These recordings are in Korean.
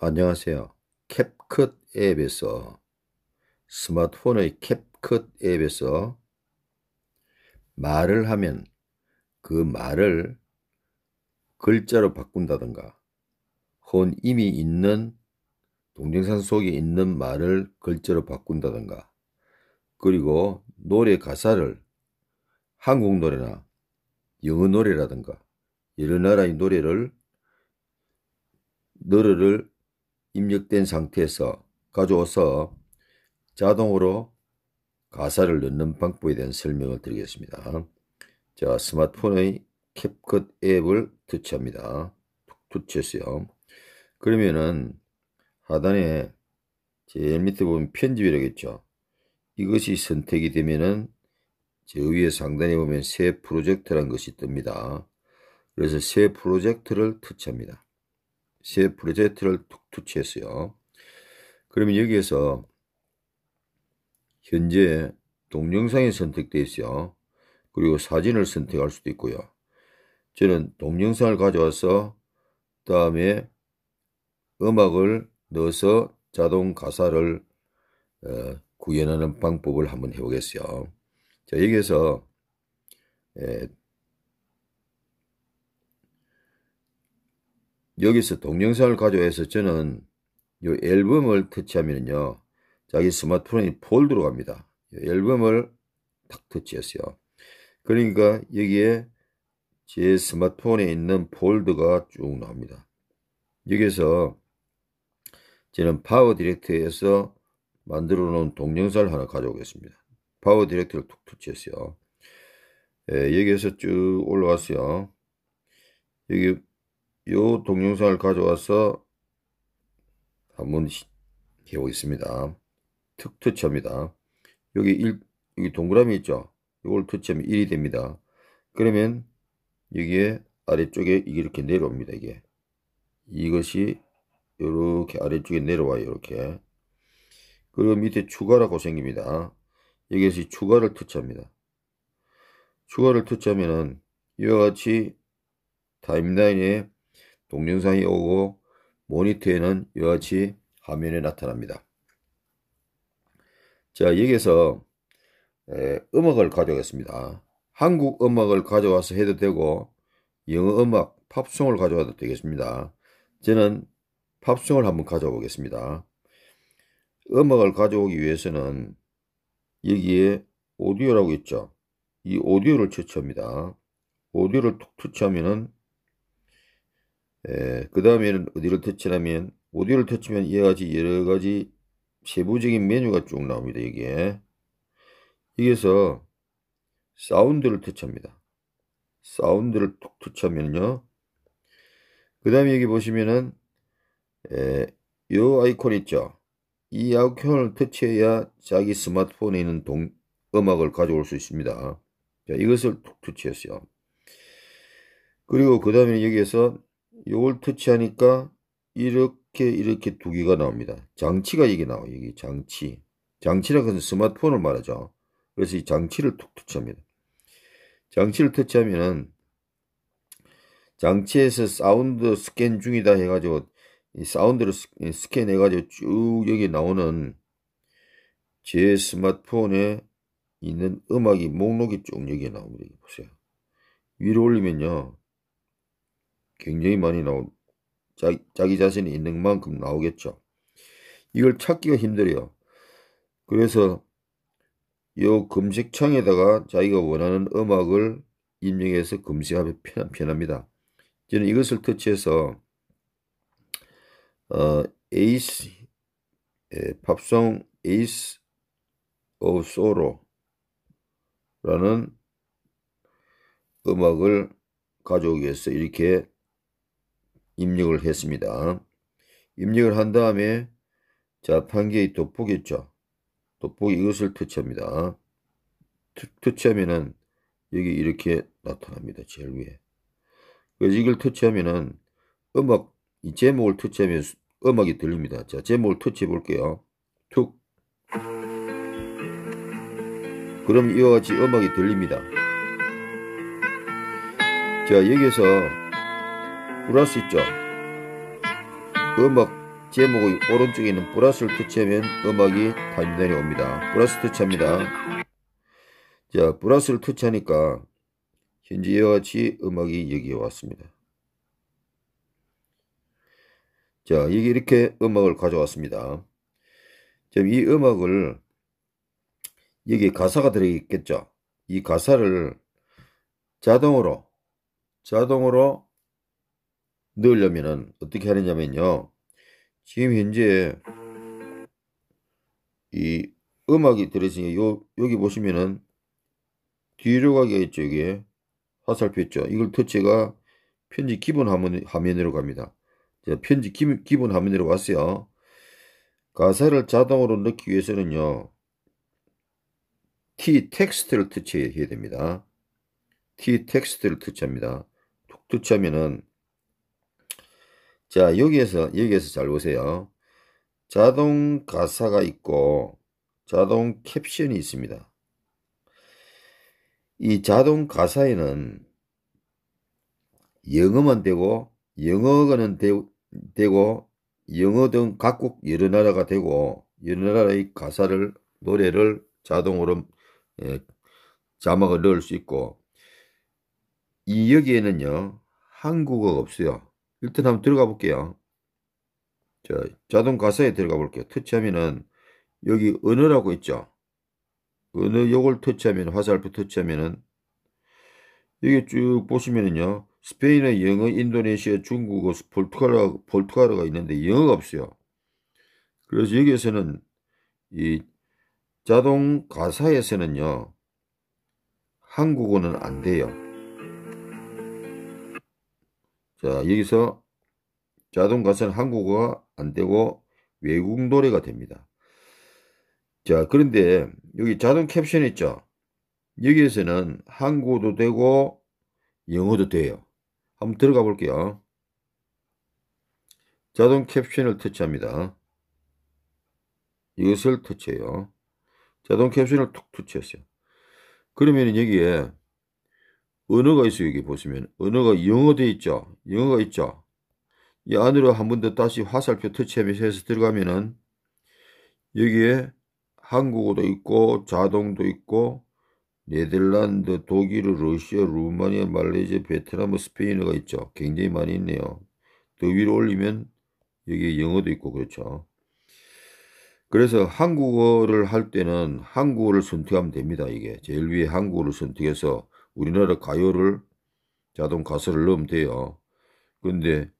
안녕하세요. 캡컷 앱에서 스마트폰의 캡컷 앱에서 말을 하면 그 말을 글자로 바꾼다든가 혹은 이미 있는 동영상 속에 있는 말을 글자로 바꾼다든가 그리고 노래 가사를 한국 노래나 영어 노래라든가 여러 나라의 노래를 너를 입력된 상태에서 가져와서 자동으로 가사를 넣는 방법에 대한 설명을 드리겠습니다. 자, 스마트폰의 캡컷 앱을 터치합니다. 터치했어요. 그러면은 하단에 제일 밑에 보면 편집이라겠죠. 이것이 선택이 되면은 제 위에 상단에 보면 새 프로젝트라는 것이 뜹니다. 그래서 새 프로젝트를 터치합니다. 새 프로젝트를 툭 터치했어요. 그러면 여기에서 현재 동영상이 선택되어 있어요. 그리고 사진을 선택할 수도 있고요. 저는 동영상을 가져와서 다음에 음악을 넣어서 자동 가사를 어, 구현하는 방법을 한번 해보겠어요. 자, 여기에서 에, 예, 여기서 동영상을 가져와서 저는 이 앨범을 터치하면요 자기 스마트폰이 폴드로 갑니다. 앨범을 탁 터치했어요. 그러니까 여기에 제 스마트폰에 있는 폴드가 쭉 나옵니다. 여기서 에 저는 파워 디렉트에서 만들어 놓은 동영상을 하나 가져오겠습니다. 파워 디렉터를 툭툭 쳤어요. 예, 여기에서 쭉 올라왔어요. 여기 요 동영상을 가져와서 한번 해보겠습니다. 툭 터치합니다. 여기 1, 여기 동그라미 있죠? 이걸 터치하면 1이 됩니다. 그러면 여기에 아래쪽에 이게 이렇게 내려옵니다. 이게 이것이 이렇게 아래쪽에 내려와요. 이렇게 그리고 밑에 추가라고 생깁니다. 이것이 추가를 투치합니다 추가를 투치하면 이와 같이 타임라인에 동영상이 오고 모니터에는 이와 같이 화면에 나타납니다. 자 여기서 음악을 가져오겠습니다 한국 음악을 가져와서 해도 되고 영어 음악 팝송을 가져와도 되겠습니다. 저는 팝송을 한번 가져오겠습니다. 음악을 가져오기 위해서는 여기에 오디오라고 있죠. 이 오디오를 채취합니다. 오디오를 툭 터치하면은 그 다음에는 어디를 터치하면 오디오를 터치면 이와같이 여러가지 세부적인 메뉴가 쭉 나옵니다. 여기에 여기에서 사운드를 터치합니다. 사운드를 툭 터치하면요. 그 다음에 여기 보시면은 에, 요 아이콘 있죠. 이 약효를 터치해야 자기 스마트폰에 있는 동, 음악을 가져올 수 있습니다. 자, 이것을 툭 터치했어요. 그리고 그 다음에 여기에서 이걸 터치하니까 이렇게 이렇게 두 개가 나옵니다. 장치가 이게 나와요. 여기 장치. 장치라는 것은 스마트폰을 말하죠. 그래서 이 장치를 툭 터치합니다. 장치를 터치하면은 장치에서 사운드 스캔 중이다 해가지고 이 사운드를 스캔해가지고 쭉 여기 나오는 제 스마트폰에 있는 음악이 목록이 쭉 여기에 나옵니다. 여기 보세요. 위로 올리면요. 굉장히 많이 나오, 자 자기 자신이 있는 만큼 나오겠죠. 이걸 찾기가 힘들어요. 그래서 이 검색창에다가 자기가 원하는 음악을 입력해서 검색하면 편합니다. 저는 이것을 터치해서 어, 에이스 예, 팝송 에이스 오브 소로라는 음악을 가져오기 위해서 이렇게 입력을 했습니다. 입력을 한 다음에 자 판기의 돋보기 있죠. 돋보기 이것을 터치합니다. 터, 치하면은 여기 이렇게 나타납니다. 제일 위에. 그래서 이걸 터치하면은 음악 이 제목을 터치하면 음악이 들립니다. 자, 제목을 터치해 볼게요. 툭. 그럼 이와 같이 음악이 들립니다. 자, 여기에서 브라스 있죠? 그 음악 제목의 오른쪽에 있는 브라스를 터치하면 음악이 단단히 옵니다. 브라스 터치합니다. 자, 브라스를 터치하니까 현재 이와 같이 음악이 여기에 왔습니다. 자, 이게 이렇게 음악을 가져왔습니다. 지금 이 음악을 여기 가사가 들어있겠죠. 이 가사를 자동으로 자동으로 넣으려면 어떻게 하느냐면요. 지금 현재 이 음악이 들어있으니 요 여기 보시면은 뒤로 가게 있죠. 이게 화살표 있죠. 이걸 터치가 편집 기본 화면, 화면으로 갑니다. 편지 기, 본 화면으로 왔어요. 가사를 자동으로 넣기 위해서는요. T 텍스트를 터치해야 됩니다. T 텍스트를 터치합니다. 툭 터치하면은 자 여기에서 여기에서 잘 보세요. 자동 가사가 있고 자동 캡션이 있습니다. 이 자동 가사에는 영어만 되고 영어는 되, 고 되고 영어 등 각국 여러 나라가 되고 여러 나라의 가사를 노래를 자동으로 예, 자막을 넣을 수 있고 이 여기에는요 한국어가 없어요 일단 한번 들어가 볼게요 자, 자동 가사에 들어가 볼게요 터치하면은 여기 언어라고 있죠 언어 요걸 터치하면 화살표 터치하면은 여기 쭉 보시면은요 스페인에 영어, 인도네시아, 중국어, 포르투갈어, 포르투갈어가 있는데 영어가 없어요. 그래서 여기에서는 이 자동 가사에서는요. 한국어는 안 돼요. 자 여기서 자동 가사는 한국어가 안 되고 외국 노래가 됩니다. 자 그런데 여기 자동 캡션 있죠. 여기에서는 한국어도 되고 영어도 돼요. 한번 들어가 볼게요. 자동 캡션을 터치합니다. 이것을 터치해요. 자동 캡션을 툭 터치했어요. 그러면 여기에 언어가 있어요. 여기 보시면 언어가 영어 돼 있죠. 영어가 있죠. 이 안으로 한 번 더 다시 화살표 터치하면서 해서 들어가면은 여기에 한국어도 있고 자동도 있고 네덜란드, 독일, 러시아, 루마니아, 말레이시아, 베트남, 스페인어가 있죠. 굉장히 많이 있네요. 더 위로 올리면 여기 영어도 있고 그렇죠. 그래서 한국어를 할 때는 한국어를 선택하면 됩니다. 이게 제일 위에 한국어를 선택해서 우리나라 가요를 자동 가설을 넣으면 돼요. 근데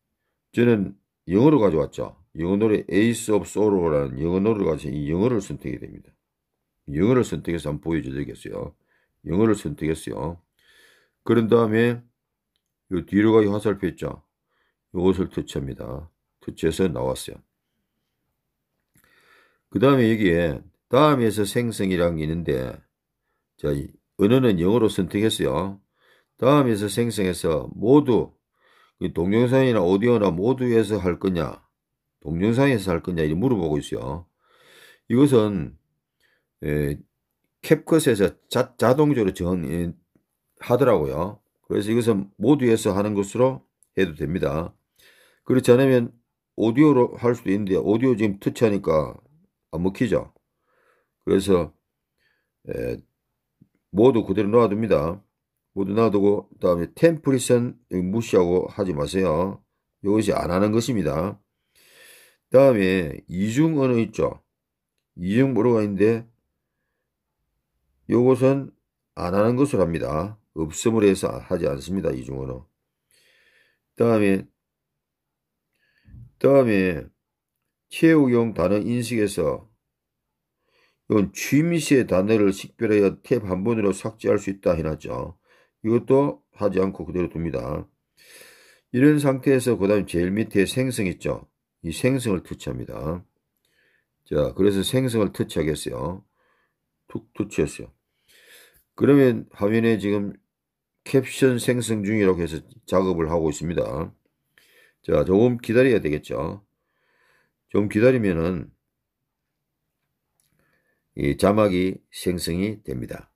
저는 영어로 가져왔죠. 영어 노래 에이스 오브 소로라는 영어 노래를 가지고 이 영어를 선택이 됩니다. 영어를 선택해서 한번 보여줘야 되겠어요. 영어를 선택했어요. 그런 다음에 요 뒤로 가기 화살표 있죠. 요것을 터치합니다. 터치해서 나왔어요. 그 다음에 여기에 다음에서 생성이라는 게 있는데 자 언어는 영어로 선택했어요. 다음에서 생성해서 모두 동영상이나 오디오나 모두에서 할 거냐 동영상에서 할 거냐 이 물어보고 있어요. 이것은 에, 캡컷에서 자, 자동적으로 전 하더라고요. 그래서 이것은 모두에서 하는 것으로 해도 됩니다. 그렇지않으면 오디오로 할 수도 있는데 오디오 지금 터치하니까 안 먹히죠. 그래서 에, 모두 그대로 놔둡니다. 모두 놔두고 다음에 템플릿션 무시하고 하지 마세요. 이것이 안 하는 것입니다. 다음에 이중 언어 있죠. 이중 언어가 있는데 요것은 안 하는 것으로 합니다. 없음으로 해서 하지 않습니다. 이중어는. 다음에 다음에 최우경 단어 인식에서 이건 취미시의 단어를 식별하여 탭 한 번으로 삭제할 수 있다 해놨죠. 이것도 하지 않고 그대로 둡니다. 이런 상태에서 그 다음 제일 밑에 생성 있죠. 이 생성을 터치합니다. 자 그래서 생성을 터치하겠어요. 도치였어요. 그러면 화면에 지금 캡션 생성 중이라고 해서 작업을 하고 있습니다. 자, 조금 기다려야 되겠죠. 좀 기다리면은 이 자막이 생성이 됩니다.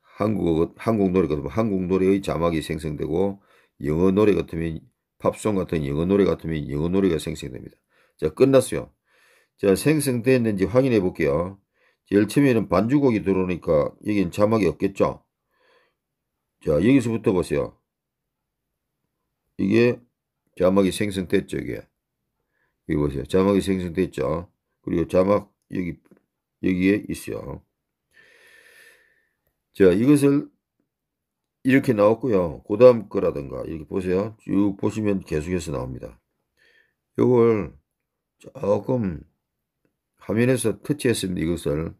한국, 한국 노래 같으면 한국 노래의 자막이 생성되고 영어 노래 같으면 팝송 같은 영어 노래 같으면 영어 노래가 생성됩니다. 자, 끝났어요. 자, 생성됐는지 확인해 볼게요. 제일 처음에는 반주곡이 들어오니까 여긴 자막이 없겠죠. 자 여기서부터 보세요. 이게 자막이 생성됐죠 이게. 여기 보세요. 자막이 생성됐죠. 그리고 자막 여기 여기에 있어요. 자 이것을 이렇게 나왔고요. 그 다음 거라든가 이렇게 보세요. 쭉 보시면 계속해서 나옵니다. 이걸 조금 화면에서 터치했습니다. 이것을.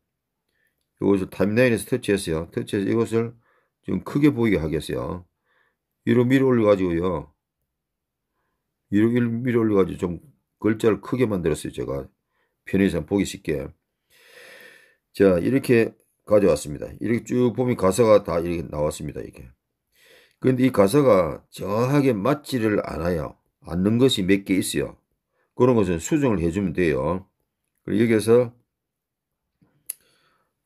이것을 타임라인에서 터치했어요. 터치해서 이것을 좀 크게 보이게 하겠어요. 위로 밀어 올려가지고요. 위로 밀어 올려가지고 좀 글자를 크게 만들었어요. 제가 편의상 보기 쉽게. 자 이렇게 가져왔습니다. 이렇게 쭉 보면 가사가 다 이렇게 나왔습니다. 이게. 그런데 이 가사가 정확하게 맞지를 않아요. 않는 것이 몇 개 있어요. 그런 것은 수정을 해주면 돼요. 그리고 여기에서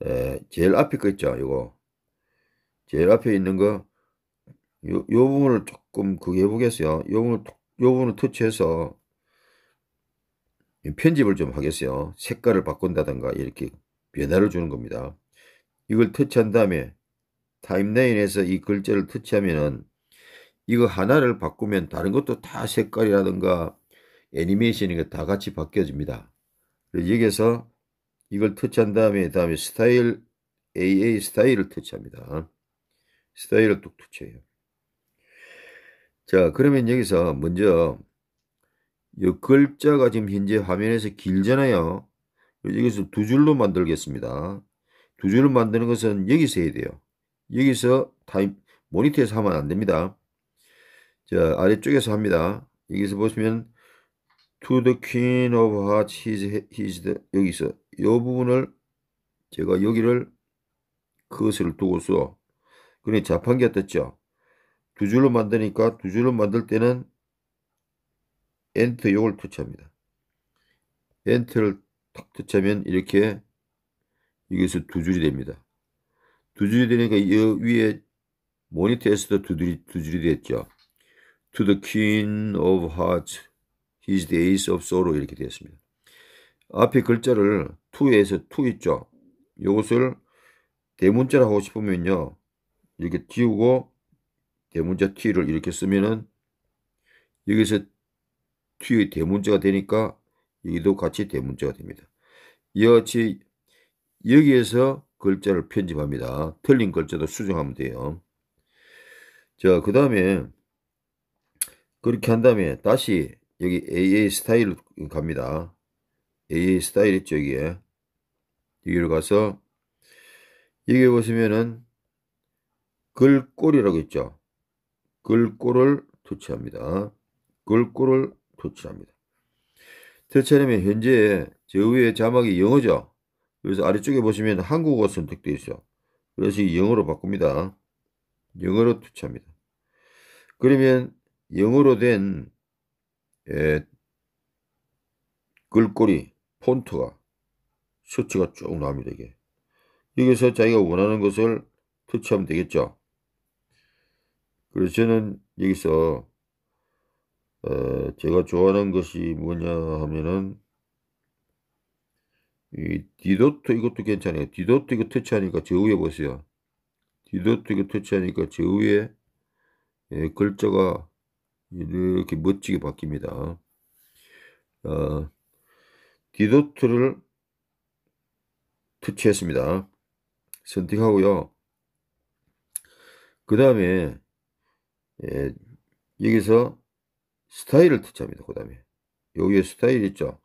에, 제일 앞에 거 있죠 이거 제일 앞에 있는 거 요, 요 부분을 조금 그게 해보겠어요 요 부분을 요 부분을 터치해서 편집을 좀 하겠어요 색깔을 바꾼다던가 이렇게 변화를 주는 겁니다 이걸 터치한 다음에 타임라인에서 이 글자를 터치하면은 이거 하나를 바꾸면 다른 것도 다 색깔이라든가 애니메이션이 다 같이 바뀌어집니다. 여기에서 이걸 터치한 다음에 그 다음에 스타일 AA 스타일을 터치합니다. 스타일을 뚝 터치해요. 자 그러면 여기서 먼저 이 글자가 지금 현재 화면에서 길잖아요. 여기서 두 줄로 만들겠습니다. 두 줄로 만드는 것은 여기서 해야 돼요. 여기서 타임 모니터에서 하면 안 됩니다. 자 아래쪽에서 합니다. 여기서 보시면 To the Queen of Hearts, his, his, 여기서 이 부분을 제가 여기를 그것을 두고서 그래 자판기가 떴죠. 두 줄로 만드니까 두 줄로 만들 때는 엔터 요걸 터치합니다. 엔터를 탁 터치하면 이렇게 여기서 두 줄이 됩니다. 두 줄이 되니까 이 위에 모니터에서도 두두 줄이 됐죠. To the King of Hearts He's the ace of sorrow 이렇게 되었습니다. 앞에 글자를 to에서 to 있죠. 이것을 대문자로 하고 싶으면요. 이렇게 띄우고 대문자 t를 이렇게 쓰면은 여기서 t의 대문자가 되니까 여기도 같이 대문자가 됩니다. 이와 같이 여기에서 글자를 편집합니다. 틀린 글자도 수정하면 돼요. 자, 그 다음에 그렇게 한 다음에 다시 여기 AA 스타일 갑니다. AA 스타일 있죠, 여기에. 여기로 가서, 여기 보시면은, 글꼴이라고 있죠. 글꼴을 터치합니다. 글꼴을 터치합니다. 터치하면 현재 저 위에 자막이 영어죠. 그래서 아래쪽에 보시면 한국어 선택되어 있어요. 그래서 영어로 바꿉니다. 영어로 터치합니다. 그러면 영어로 된 에, 글꼴이 폰트가 셔츠가쭉 나옵니다 이게 여기서 자기가 원하는 것을 터치하면 되겠죠 그래서 저는 여기서 어, 제가 좋아하는 것이 뭐냐 하면은 이 디도트 이것도 괜찮아요 디도트 이거 터치하니까 저 위에 보세요 디도트 이거 터치하니까 저 위에 예, 글자가 이렇게 멋지게 바뀝니다. 어, 디도트를 터치했습니다. 선택하고요. 그 다음에 예, 여기서 스타일을 터치합니다. 그 다음에 여기에 스타일 있죠.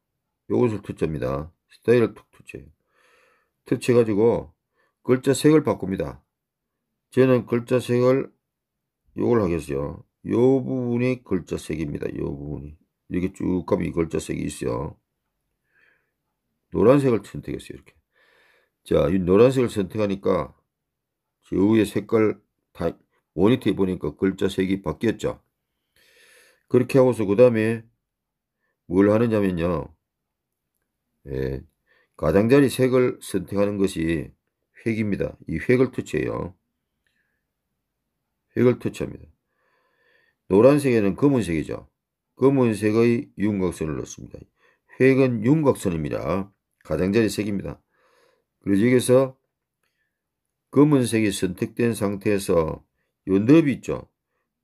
요것을 터치합니다. 스타일을 터치해요. 터치해가지고 글자 색을 바꿉니다. 저는 글자 색을 요걸 하겠어요. 요 부분이 글자색입니다. 요 부분이. 이렇게 쭉 가면 이 글자색이 있어요. 노란색을 선택했어요. 이렇게. 자, 이 노란색을 선택하니까 저 위에 색깔 다 모니터에 보니까 글자색이 바뀌었죠. 그렇게 하고서 그 다음에 뭘 하느냐면요. 예, 가장자리 색을 선택하는 것이 획입니다. 이 획을 터치해요. 획을 터치합니다. 노란색에는 검은색이죠. 검은색의 윤곽선을 넣습니다. 획은 윤곽선입니다. 가장자리 색입니다. 그래서 여기서 검은색이 선택된 상태에서 요 너비 있죠.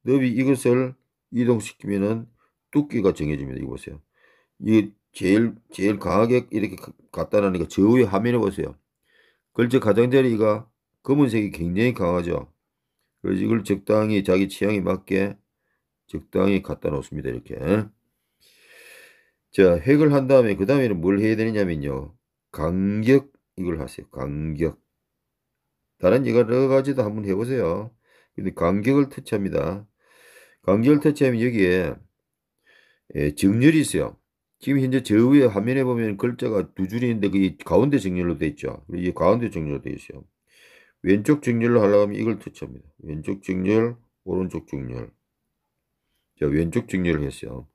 너비 이것을 이동시키면은 두께가 정해집니다. 이거 보세요. 이게 제일 제일 강하게 이렇게 갖다 놨니까저 위에 화면에 보세요. 글죠 가장자리가 검은색이 굉장히 강하죠. 그래서 이걸 적당히 자기 취향에 맞게 적당히 갖다 놓습니다. 이렇게. 자, 획을 한 다음에 그 다음에는 뭘 해야 되느냐면요. 간격 이걸 하세요. 간격. 다른 얘가 여러 가지도 한번 해보세요. 근데 간격을 터치합니다. 간격을 터치하면 여기에 예, 정렬이 있어요. 지금 현재 저 위에 화면에 보면 글자가 두 줄이 있는데 그게 가운데 정렬로 되어 있죠. 이게 가운데 정렬로 되어 있어요. 왼쪽 정렬로 하려면 이걸 터치합니다. 왼쪽 정렬, 오른쪽 정렬. 자, 왼쪽 정리를 했어요.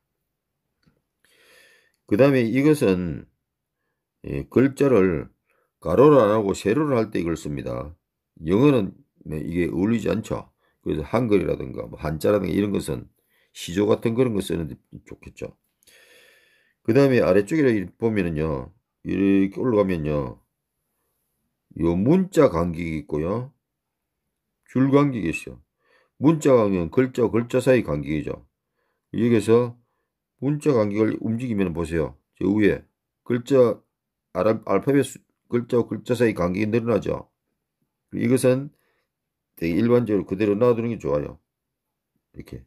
그 다음에 이것은 예, 글자를 가로로 안하고 세로로할 때 이걸 씁니다. 영어는 네, 이게 어울리지 않죠. 그래서 한글이라든가 뭐 한자라든가 이런 것은 시조 같은 그런 거 쓰는데 좋겠죠. 그 다음에 아래쪽에 보면은요. 이렇게 올라가면요. 요 문자 간격이 있고요. 줄 간격이 있어요. 문자 간격은 글자 와 글자 사이 간격이죠. 여기에서 문자 간격을 움직이면 보세요. 저 위에 글자 알파벳 글자와 글자 사이 간격이 늘어나죠. 이것은 되게 일반적으로 그대로 놔두는 게 좋아요. 이렇게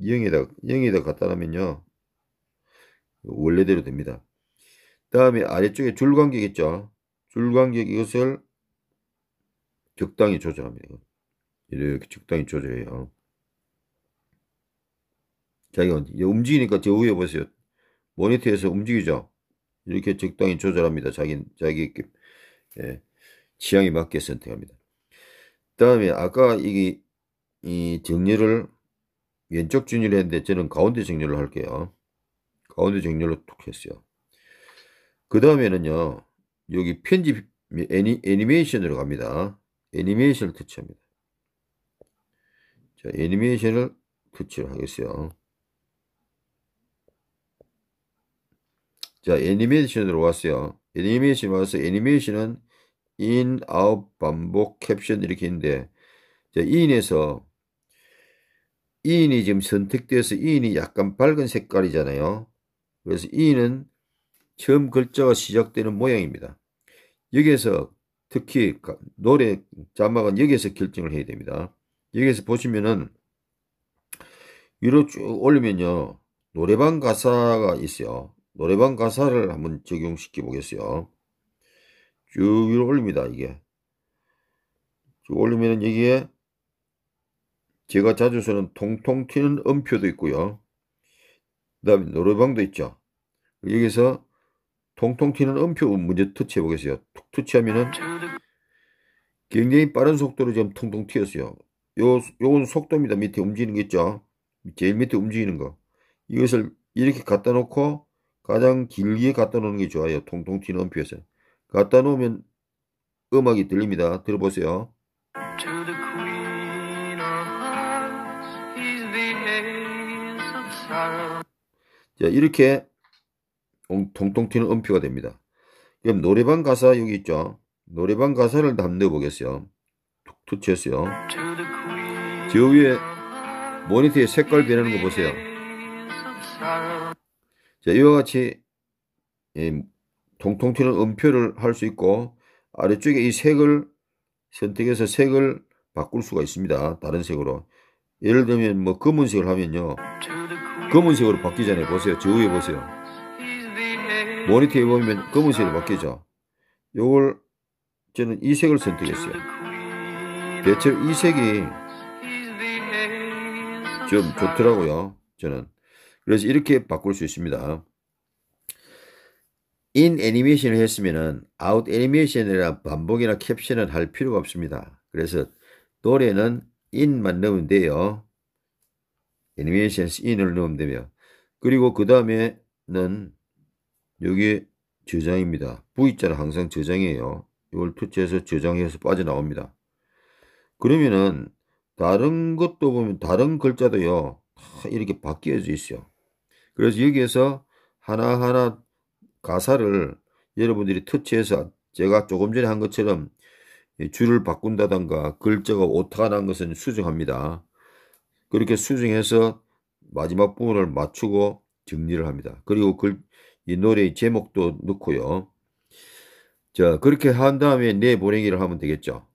0에다 0에다 갖다 놓으면요. 원래대로 됩니다. 다음에 아래쪽에 줄 간격 있죠. 줄 간격 이것을 적당히 조절합니다. 이렇게 적당히 조절해요. 자 이제 움직이니까 제우에 보세요. 모니터에서 움직이죠. 이렇게 적당히 조절합니다. 자기, 자기, 예, 취향에 맞게 선택합니다. 다음에 아까 이게, 이 정렬을 왼쪽 진열을 했는데 저는 가운데 정렬을 할게요. 가운데 정렬로 툭 했어요. 그 다음에는요, 여기 편집 애니, 애니메이션으로 갑니다. 애니메이션을 터치합니다. 자, 애니메이션을 터치를 하겠어요. 자, 애니메이션으로 왔어요. 애니메이션 와서 애니메이션은 인, 아웃, 반복, 캡션 이렇게 있는데 자, 인에서 인이 지금 선택돼서 인이 약간 밝은 색깔이잖아요. 그래서 인은 처음 글자가 시작되는 모양입니다. 여기에서 특히 노래 자막은 여기에서 결정을 해야 됩니다. 여기에서 보시면은 위로 쭉 올리면요. 노래방 가사가 있어요. 노래방 가사를 한번 적용시켜 보겠어요. 쭉 위로 올립니다. 이게. 쭉 올리면 여기에 제가 자주 쓰는 통통 튀는 음표도 있고요. 그 다음에 노래방도 있죠. 여기서 통통 튀는 음표 먼저 터치해 보겠어요. 툭 터치하면은 굉장히 빠른 속도로 지금 통통 튀었어요. 요, 요건 속도입니다. 밑에 움직이는 게 있죠. 제일 밑에 움직이는 거. 이것을 이렇게 갖다 놓고 가장 길게 갖다 놓는 게 좋아요. 통통 튀는 음표에서. 갖다 놓으면 음악이 들립니다. 들어보세요. 자, 이렇게 통통 튀는 음표가 됩니다. 그럼 노래방 가사 여기 있죠. 노래방 가사를 담내 보겠어요 툭툭 치었어요. 저 위에 모니터에 색깔 변하는 거 보세요. 자, 이와 같이 예, 통통 튀는 음표를 할 수 있고 아래쪽에 이 색을 선택해서 색을 바꿀 수가 있습니다. 다른 색으로. 예를 들면 뭐 검은색을 하면요. 검은색으로 바뀌잖아요. 보세요. 저 위에 보세요. 모니터에 보면 검은색으로 바뀌죠. 요걸 저는 이 색을 선택했어요. 대체이 색이 좀 좋더라고요. 저는. 그래서 이렇게 바꿀 수 있습니다. 인 애니메이션을 했으면은 아웃 애니메이션이나 반복이나 캡션은 할 필요가 없습니다. 그래서 노래는 인만 넣으면 돼요. 애니메이션 인을 넣으면 되며 그리고 그 다음에는 여기 저장입니다. V자는 항상 저장이에요. 이걸 투치해서 저장해서 빠져나옵니다. 그러면은 다른 것도 보면 다른 글자도요. 다 이렇게 바뀌어져 있어요. 그래서 여기에서 하나하나 가사를 여러분들이 터치해서 제가 조금 전에 한 것처럼 줄을 바꾼다던가 글자가 오타가 난 것은 수정합니다. 그렇게 수정해서 마지막 부분을 맞추고 정리를 합니다. 그리고 글, 이 노래의 제목도 넣고요. 자, 그렇게 한 다음에 내보내기를 네 하면 되겠죠.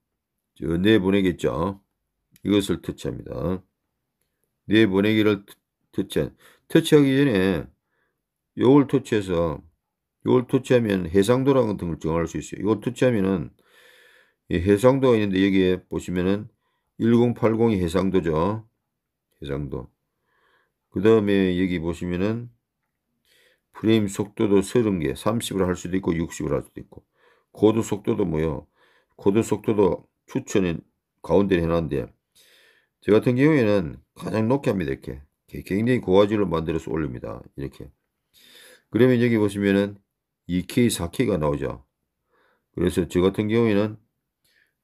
저, 내보내겠죠. 네 이것을 터치합니다. 내보내기를 네 터치한, 터치하기 전에 요걸 터치해서 요걸 터치하면 해상도라는 등을 정할 수 있어요. 요걸 터치하면은 이 해상도가 있는데 여기에 보시면은 1080이 해상도죠. 해상도. 그 다음에 여기 보시면은 프레임 속도도 30개, 30으로 할 수도 있고 60으로 할 수도 있고 고도 속도도 뭐요? 고도 속도도 추천인 가운데 해놨는데 저 같은 경우에는 가장 높게 합니다 이렇게 굉장히 고화질로 만들어서 올립니다. 이렇게. 그러면 여기 보시면은 2K, 4K가 나오죠. 그래서 저 같은 경우에는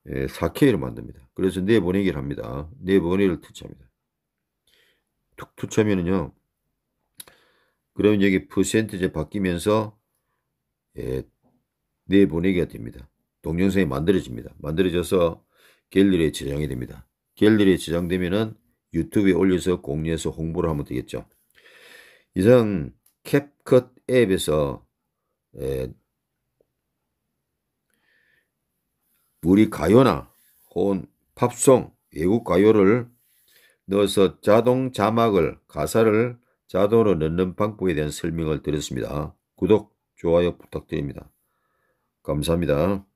4K를 예, 만듭니다. 그래서 내보내기를 네 합니다. 내보내기를 네 터치합니다. 툭 터치하면은요. 그러면 여기 퍼센트제 바뀌면서 예, 내보내기가 네 됩니다. 동영상이 만들어집니다. 만들어져서 갤러리에 저장이 됩니다. 갤러리에 저장되면은 유튜브에 올려서 공유해서 홍보를 하면 되겠죠. 이상 캡컷 앱에서 에, 우리 가요나 혹은 팝송, 외국 가요를 넣어서 자동 자막을, 가사를 자동으로 넣는 방법에 대한 설명을 드렸습니다. 구독, 좋아요 부탁드립니다. 감사합니다.